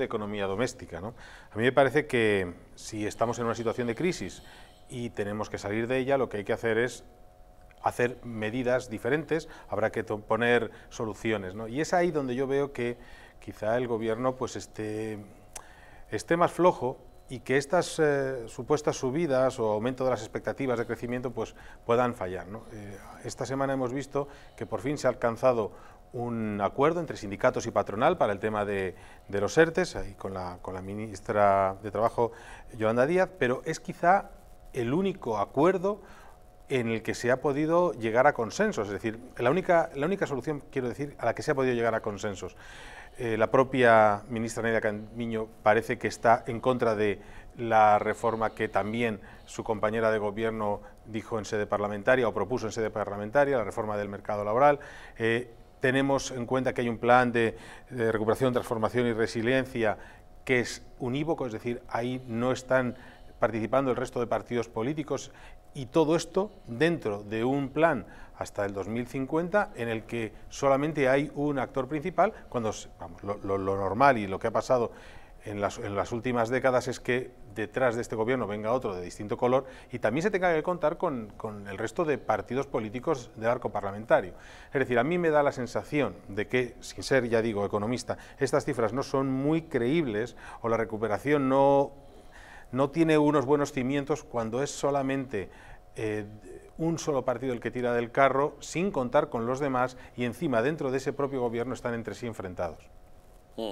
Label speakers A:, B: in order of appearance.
A: de economía doméstica. A mí me parece que si estamos en una situación de crisis y tenemos que salir de ella, lo que hay que hacer es hacer medidas diferentes, habrá que poner soluciones. Y es ahí donde yo veo que quizá el gobierno pues esté, esté más flojo y que estas eh, supuestas subidas o aumento de las expectativas de crecimiento pues, puedan fallar. Eh, esta semana hemos visto que por fin se ha alcanzado un acuerdo entre sindicatos y patronal para el tema de, de los ERTES, ahí con, la, con la ministra de Trabajo, Yolanda Díaz, pero es quizá el único acuerdo en el que se ha podido llegar a consensos, es decir, la única, la única solución, quiero decir, a la que se ha podido llegar a consensos. Eh, la propia ministra Nelia Camiño parece que está en contra de la reforma que también su compañera de gobierno dijo en sede parlamentaria o propuso en sede parlamentaria, la reforma del mercado laboral. Eh, tenemos en cuenta que hay un plan de recuperación, transformación y resiliencia que es unívoco, es decir, ahí no están participando el resto de partidos políticos y todo esto dentro de un plan hasta el 2050 en el que solamente hay un actor principal, cuando lo, normal y lo que ha pasado en las, últimas décadas es que detrás de este gobierno venga otro de distinto color y también se tenga que contar con, con, el resto de partidos políticos del arco parlamentario. Es decir, a mí me da la sensación de que, sin ser, ya digo, economista, estas cifras no son muy creíbles o la recuperación no no tiene unos buenos cimientos cuando es solamente eh, un solo partido el que tira del carro, sin contar con los demás, y encima dentro de ese propio gobierno están entre sí enfrentados.